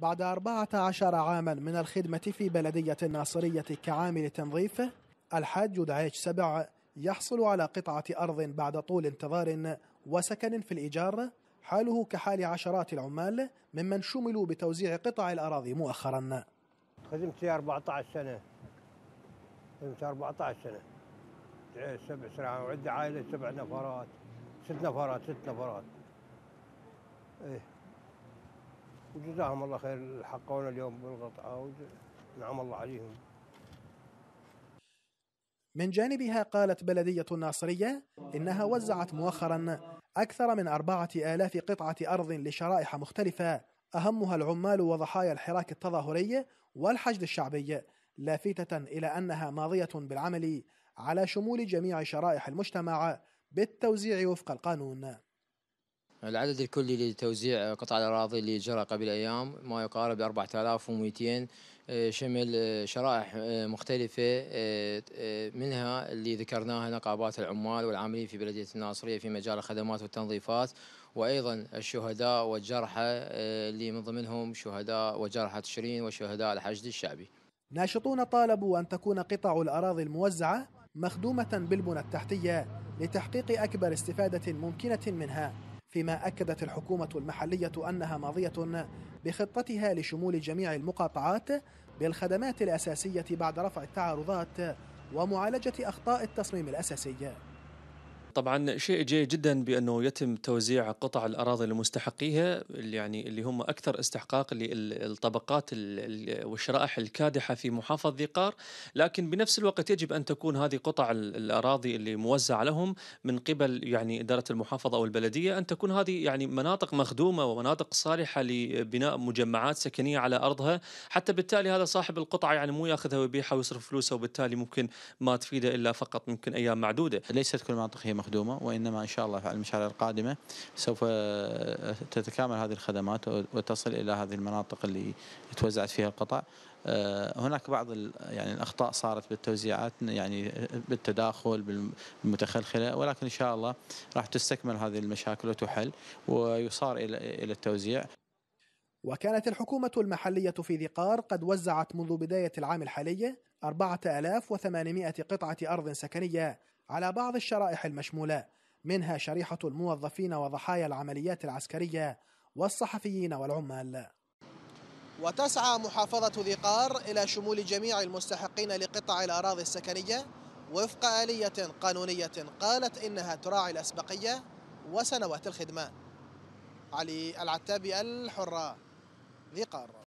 بعد 14 عاما من الخدمة في بلدية الناصرية كعامل تنظيف الحاج دعيش سبع يحصل على قطعة أرض بعد طول انتظار وسكن في الإيجار حاله كحال عشرات العمال ممن شملوا بتوزيع قطع الأراضي مؤخرا خدمت 14 سنة خدمت 14 سنة سبع سنوات وعندي عائلة سبع نفرات ست نفرات ست نفرات إيه وجزاهم الله خير حقونا اليوم بالقطعة ونعم الله عليهم من جانبها قالت بلدية الناصرية إنها وزعت مؤخرا أكثر من أربعة آلاف قطعة أرض لشرائح مختلفة أهمها العمال وضحايا الحراك التظاهري والحشد الشعبي لافتة إلى أنها ماضية بالعمل على شمول جميع شرائح المجتمع بالتوزيع وفق القانون العدد الكلي لتوزيع قطع الأراضي اللي جرى قبل أيام ما يقارب 4200 آه، شمل آه، شرائح آه، مختلفة منها اللي ذكرناها نقابات العمال والعاملين في بلدية الناصرية في مجال الخدمات والتنظيفات وأيضا الشهداء والجرحى اللي من ضمنهم شهداء وجرحى تشرين وشهداء الحشد الشعبي ناشطون طالبوا أن تكون قطع الأراضي الموزعة مخدومة بالبنى التحتية لتحقيق أكبر استفادة ممكنة منها فيما أكدت الحكومة المحلية أنها ماضية بخطتها لشمول جميع المقاطعات بالخدمات الأساسية بعد رفع التعارضات ومعالجة أخطاء التصميم الأساسي طبعا شيء جيد جدا بانه يتم توزيع قطع الاراضي لمستحقيها اللي يعني اللي هم اكثر استحقاق للطبقات والشرائح الكادحه في محافظه ذي قار لكن بنفس الوقت يجب ان تكون هذه قطع الاراضي اللي موزعه لهم من قبل يعني اداره المحافظه او البلديه ان تكون هذه يعني مناطق مخدومه ومناطق صالحه لبناء مجمعات سكنيه على ارضها حتى بالتالي هذا صاحب القطعه يعني مو ياخذها ويبيعها ويصرف فلوسه وبالتالي ممكن ما تفيده الا فقط ممكن ايام معدوده ليست كل المناطق هي مخدومة وإنما إن شاء الله في المشاريع القادمة سوف تتكامل هذه الخدمات وتصل إلى هذه المناطق اللي توزعت فيها القطع آه، هناك بعض يعني الاخطاء صارت بالتوزيعات يعني بالتداخل بالمتخلخله ولكن ان شاء الله راح تستكمل هذه المشاكل وتحل ويصار الى الى التوزيع. وكانت الحكومة المحلية في ذقار قد وزعت منذ بداية العام الحالي 4800 قطعة أرض سكنية على بعض الشرائح المشمولة منها شريحة الموظفين وضحايا العمليات العسكرية والصحفيين والعمال وتسعى محافظة ذي قار إلى شمول جميع المستحقين لقطع الأراضي السكنية وفق آلية قانونية قالت إنها تراعي الأسبقية وسنوات الخدمة علي العتابي الحرة ذي قار